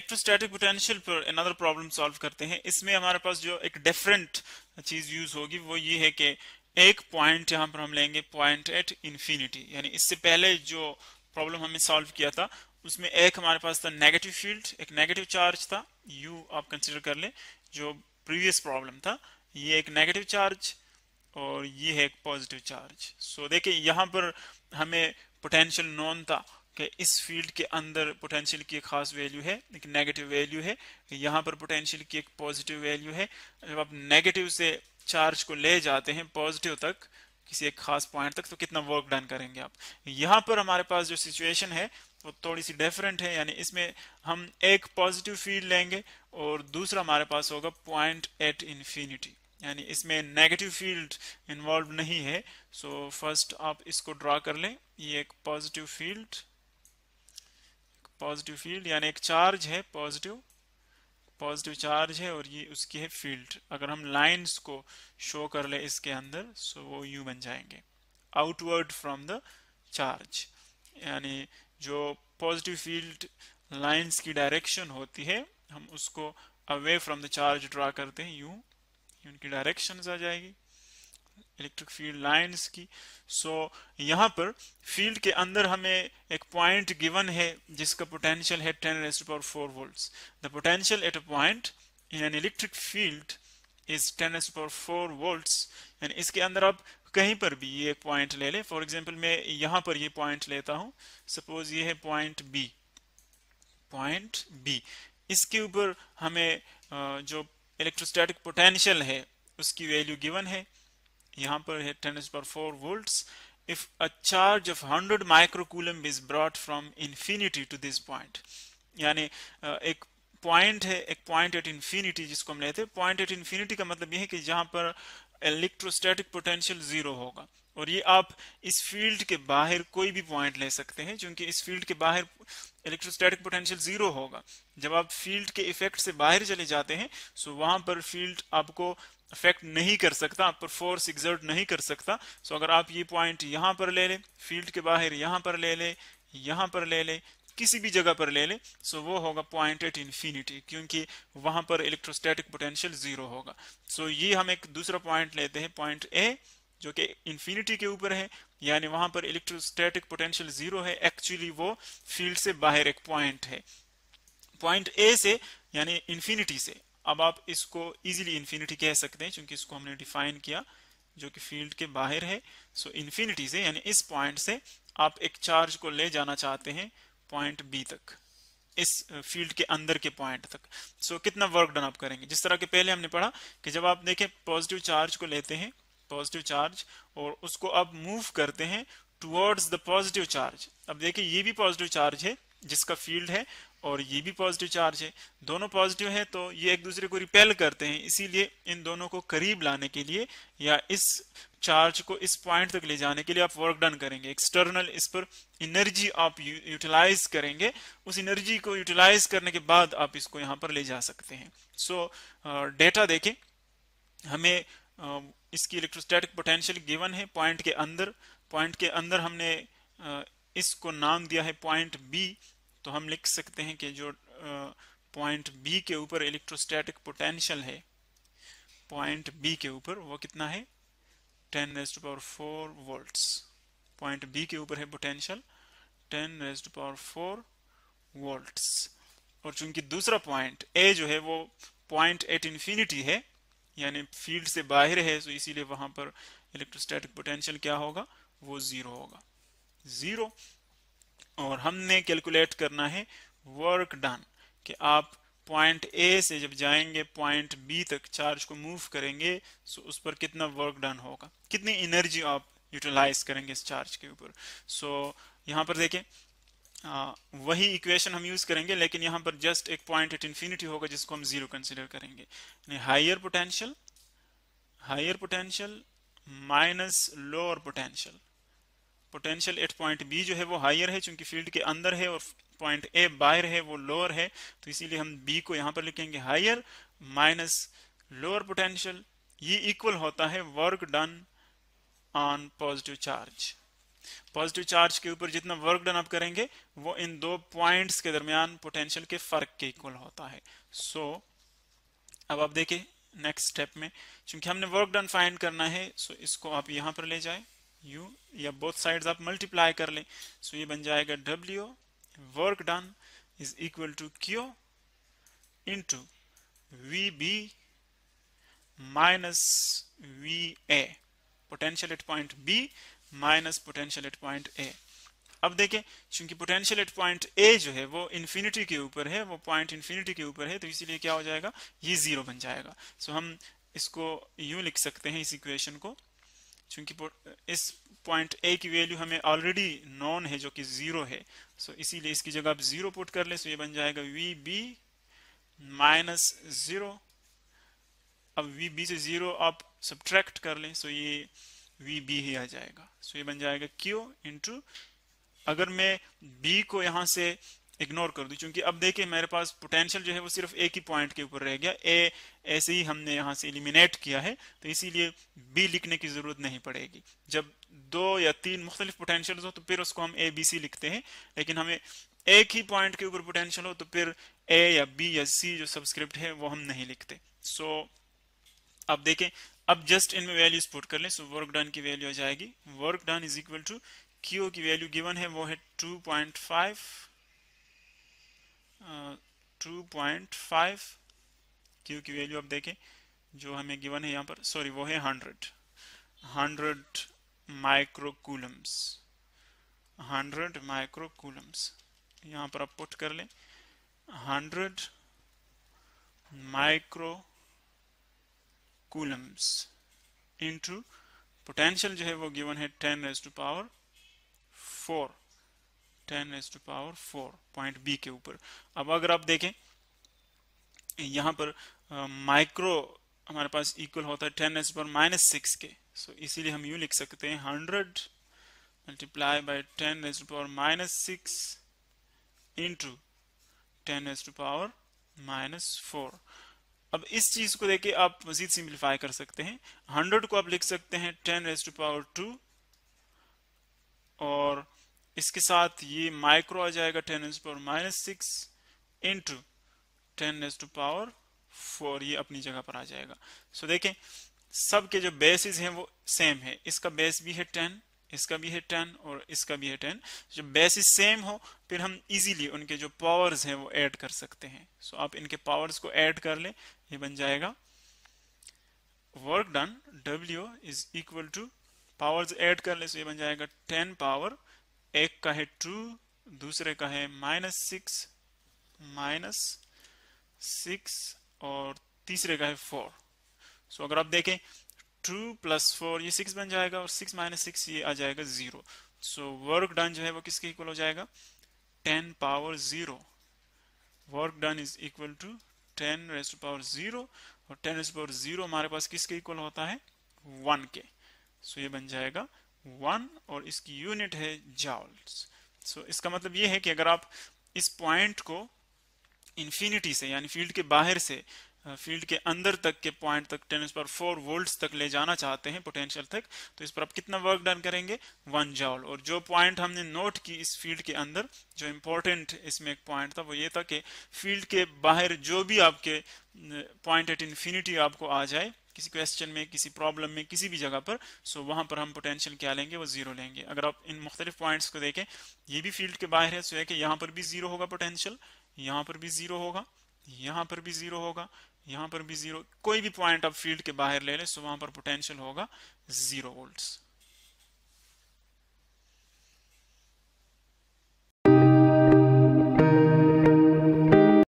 electrostatic potential पर another problem solve करते हैं इसमें हमारे पास जो एक डिफरेंट चीज यूज होगी वो ये है कि एक पॉइंट यहाँ पर हम लेंगे पॉइंट एट इन्फिनिटी यानी इससे पहले जो प्रॉब्लम हमने सॉल्व किया था उसमें एक हमारे पास था नेगेटिव फील्ड एक नेगेटिव चार्ज था यू आप कंसिडर कर ले जो प्रीवियस प्रॉब्लम था ये एक नेगेटिव चार्ज और ये है एक पॉजिटिव चार्ज सो देखिए यहाँ पर हमें पोटेंशियल नॉन था कि इस फील्ड के अंदर पोटेंशियल की एक खास वैल्यू है एक नेगेटिव वैल्यू है यहाँ पर पोटेंशियल की एक पॉजिटिव वैल्यू है जब आप नेगेटिव से चार्ज को ले जाते हैं पॉजिटिव तक किसी एक खास पॉइंट तक तो कितना वर्क डन करेंगे आप यहाँ पर हमारे पास जो सिचुएशन है वो थोड़ी सी डिफरेंट है यानी इसमें हम एक पॉजिटिव फील्ड लेंगे और दूसरा हमारे पास होगा पॉइंट एट इन्फिनिटी यानी इसमें नेगेटिव फील्ड इन्वॉल्व नहीं है सो so, फर्स्ट आप इसको ड्रा कर लें ये एक पॉजिटिव फील्ड पॉजिटिव फील्ड यानी एक चार्ज है पॉजिटिव पॉजिटिव चार्ज है और ये उसकी है फील्ड अगर हम लाइंस को शो कर ले इसके अंदर सो वो यू बन जाएंगे आउटवर्ड फ्रॉम द चार्ज यानी जो पॉजिटिव फील्ड लाइंस की डायरेक्शन होती है हम उसको away from the charge draw करते हैं यू उनकी डायरेक्शन आ जाएगी इलेक्ट्रिक फील्ड लाइंस की सो so, यहाँ पर फील्ड के अंदर हमें एक पॉइंट गिवन है जिसका पोटेंशियल है ten raised power four volt the potential at a point in an electric field is ten raised power four volts यानी इसके अंदर आप कहीं पर भी ये एक पॉइंट ले लें फॉर एग्जाम्पल मैं यहाँ पर ये पॉइंट लेता हूँ सपोज ये है पॉइंट बी पॉइंट बी इसके ऊपर हमें जो इलेक्ट्रोस्टैटिक पोटेंशियल है उसकी वैल्यू गिवन है यहाँ पर है टेन पर four volt if a charge of hundred microcoulomb is brought from infinity to this point यानी एक पॉइंट है एक पॉइंट एट इन्फिनिटी जिसको हम लेते हैं पॉइंट एट इन्फिनिटी का मतलब यह है कि जहां पर इलेक्ट्रोस्टैटिक पोटेंशियल जीरो होगा और ये आप इस फील्ड के बाहर कोई भी पॉइंट ले सकते हैं क्योंकि इस फील्ड के बाहर इलेक्ट्रोस्टैटिक पोटेंशियल जीरो होगा जब आप फील्ड के इफेक्ट से बाहर चले जाते हैं सो वहां पर फील्ड आपको अफेक्ट नहीं कर सकता आप पर फोर्स एग्जर्ट नहीं कर सकता सो अगर आप ये पॉइंट यहाँ पर ले लें फील्ड के बाहर यहाँ पर ले लें यहाँ पर ले लें किसी भी जगह पर ले लें सो वो होगा पॉइंट एट इन्फिनिटी क्योंकि वहां पर इलेक्ट्रोस्टैटिक पोटेंशियल जीरो होगा सो ये हम एक दूसरा पॉइंट लेते हैं पॉइंट ए जो कि इन्फिनिटी के ऊपर है यानी वहां पर इलेक्ट्रोस्टैटिक पोटेंशियल जीरो है एक्चुअली वो फील्ड से बाहर एक पॉइंट है पॉइंट ए से यानी इन्फिनिटी से अब आप इसको इजीली इन्फिनिटी कह सकते हैं क्योंकि इसको हमने डिफाइन किया जो कि फील्ड के बाहर है सो so, इन्फिनिटी से यानी इस पॉइंट से आप एक चार्ज को ले जाना चाहते हैं पॉइंट बी तक इस फील्ड के अंदर के पॉइंट तक सो so, कितना वर्क डन आप करेंगे जिस तरह के पहले हमने पढ़ा कि जब आप देखें पॉजिटिव चार्ज को लेते हैं पॉजिटिव चार्ज और उसको अब मूव करते हैं टूवर्ड्स द पॉजिटिव चार्ज अब देखिए ये भी पॉजिटिव चार्ज है जिसका फील्ड है और ये भी पॉजिटिव चार्ज है दोनों पॉजिटिव हैं तो ये एक दूसरे को रिपेल करते हैं इसीलिए इन दोनों को करीब लाने के लिए या इस चार्ज को इस पॉइंट तक ले जाने के लिए आप वर्क डन करेंगे एक्सटर्नल इस पर एनर्जी आप यूटिलाइज करेंगे उस एनर्जी को यूटिलाइज करने के बाद आप इसको यहाँ पर ले जा सकते हैं सो so, डेटा देखें हमें uh, इसकी इलेक्ट्रोस्टैटिक पोटेंशियल गिवन है पॉइंट के अंदर पॉइंट के अंदर हमने uh, इसको नाम दिया है पॉइंट बी तो हम लिख सकते हैं कि जो पॉइंट बी के ऊपर इलेक्ट्रोस्टैटिक पोटेंशियल है पॉइंट बी के ऊपर वो कितना है ten raise to power four volts point B के ऊपर है potential ten raise to power four volts और चूंकि दूसरा पॉइंट ए जो है वो पॉइंट एट इन्फिनिटी है यानी फील्ड से बाहर है तो इसीलिए वहां पर इलेक्ट्रोस्टैटिक पोटेंशियल क्या होगा वो ज़ीरो होगा ज़ीरो और हमने कैलकुलेट करना है वर्क डन कि आप पॉइंट ए से जब जाएंगे पॉइंट बी तक चार्ज को मूव करेंगे सो तो उस पर कितना वर्क डन होगा कितनी एनर्जी आप यूटिलाइज करेंगे इस चार्ज के ऊपर सो so, यहाँ पर देखें वही इक्वेशन हम यूज करेंगे लेकिन यहाँ पर जस्ट एक पॉइंट एट इन्फिनिटी होगा जिसको हम जीरो कंसिडर करेंगे higher potential higher potential minus lower potential potential at point B जो है वो हायर है चूंकि फील्ड के अंदर है और पॉइंट ए बाहर है वो लोअर है तो इसीलिए हम बी को यहाँ पर लिखेंगे हायर माइनस लोअर पोटेंशियल ये इक्वल होता है work done on positive charge positive charge के ऊपर जितना वर्क डन आप करेंगे वो इन दो पॉइंट्स के दरमियान पोटेंशियल के फर्क के इक्वल होता है सो so, अब आप देखिए नेक्स्ट स्टेप में क्योंकि हमने वर्क डन फाइंड करना है सो so इसको आप यहां पर ले जाए यू या बोथ साइड्स आप मल्टीप्लाई कर लें सो ये बन जाएगा W work done is equal to Q into V B minus V A potential at point B minus potential at point A अब देखें चूंकि पोटेंशियल एट पॉइंट ए जो है वो इन्फिनिटी के ऊपर है वो पॉइंट इन्फिनिटी के ऊपर है तो इसीलिए क्या हो जाएगा ये जीरो बन जाएगा सो so, हम इसको यू लिख सकते हैं इस इक्वेशन को चूंकि इस पॉइंट ए की वैल्यू हमें ऑलरेडी नॉन है जो कि ज़ीरो है सो इसीलिए इसकी जगह आप ज़ीरो पुट कर ले सो ये बन जाएगा वी बी माइनस ज़ीरो अब वी बी से ज़ीरो आप सब्ट्रैक्ट कर लें सो ये वी बी ही आ जाएगा सो ये बन जाएगा क्यू इंटू अगर मैं बी को यहां से इग्नोर कर दी क्योंकि अब देखिए मेरे पास पोटेंशियल जो है वो सिर्फ एक ही पॉइंट के ऊपर रह गया ए ऐसे ही हमने यहाँ से एलिमिनेट किया है तो इसीलिए बी लिखने की ज़रूरत नहीं पड़ेगी जब दो या तीन मुख्तलिफ पोटेंशियल हो तो फिर उसको हम ए बी सी लिखते हैं लेकिन हमें एक ही पॉइंट के ऊपर पोटेंशियल हो तो फिर ए या बी या सी जो सब्सक्रिप्ट है वो हम नहीं लिखते सो so, अब देखें अब जस्ट इनमें वैल्यूज पुट कर लें सो वर्क डन की वैल्यू आ जाएगी work done is equal to Q की वैल्यू गिवन है वो है two point five two point five Q की वैल्यू आप देखें जो हमें गिवन है यहाँ पर सॉरी वो है hundred hundred microcoulombs hundred microcoulombs यहाँ पर आप पुट कर लें हंड्रेड कूलम्स इनटू पोटेंशियल जो है वो गिवन है ten raise to power four tens to power four point B के ऊपर अब अगर आप देखें यहां पर माइक्रो हमारे पास इक्वल होता है टेन एस पर माइनस सिक्स के सो इसीलिए हम यू लिख सकते हैं hundred multiply by tens to power minus six into tens to power minus four अब इस चीज़ को देखिए आप मजीद सिंप्लीफाई कर सकते हैं हंड्रेड को आप लिख सकते हैं tens to power two और इसके साथ ये माइक्रो आ जाएगा tens power minus six into tens to power four ये अपनी जगह पर आ जाएगा सो so, देखें सब के जो बेसिस हैं वो सेम है इसका बेस भी है टेन इसका भी है टेन और इसका भी है टेन जो बेसिस सेम हो फिर हम इजीली उनके जो पावर्स हैं वो ऐड कर सकते हैं सो so, आप इनके पावर्स को ऐड कर ले ये बन जाएगा work done W is equal to powers add कर ले सो so ये बन जाएगा टेन पावर एक का है ट्रू दूसरे का है माइनस सिक्स माइनस सिक्स और तीसरे का है फोर सो अगर आप देखें टू प्लस फोर ये सिक्स बन जाएगा और सिक्स माइनस सिक्स ये आ जाएगा जीरो सो वर्क डन जो है वो किसके इक्वल हो जाएगा ten power zero work done is equal to ten raised power zero और टेन रेस्ट पावर जीरो हमारे पास किसके इक्वल होता है वन के सो so ये बन जाएगा वन और इसकी यूनिट है जाउल्स सो so, इसका मतलब ये है कि अगर आप इस पॉइंट को इन्फिनिटी से यानी फील्ड के बाहर से फील्ड के अंदर तक के पॉइंट तक टेन पर फोर वोल्ट्स तक ले जाना चाहते हैं पोटेंशियल तक तो इस पर आप कितना वर्क डन करेंगे वन जाउल और जो पॉइंट हमने नोट की इस फील्ड के अंदर जो इम्पोर्टेंट इसमें एक पॉइंट था वो ये था कि फील्ड के बाहर जो भी आपके पॉइंट एट इन्फिनिटी आपको आ जाए किसी क्वेश्चन में किसी प्रॉब्लम में किसी भी जगह पर सो वहाँ पर हम पोटेंशियल क्या लेंगे वो जीरो लेंगे अगर आप इन मुख्तलिफ पॉइंट्स को देखें ये भी फील्ड के बाहर है सो है कि यहाँ पर भी जीरो होगा पोटेंशियल यहाँ पर भी जीरो होगा यहाँ पर भी जीरो होगा यहाँ पर भी जीरो कोई भी पॉइंट आप फील्ड के बाहर ले लें सो वहाँ पर पोटेंशियल होगा जीरो वोल्ट्स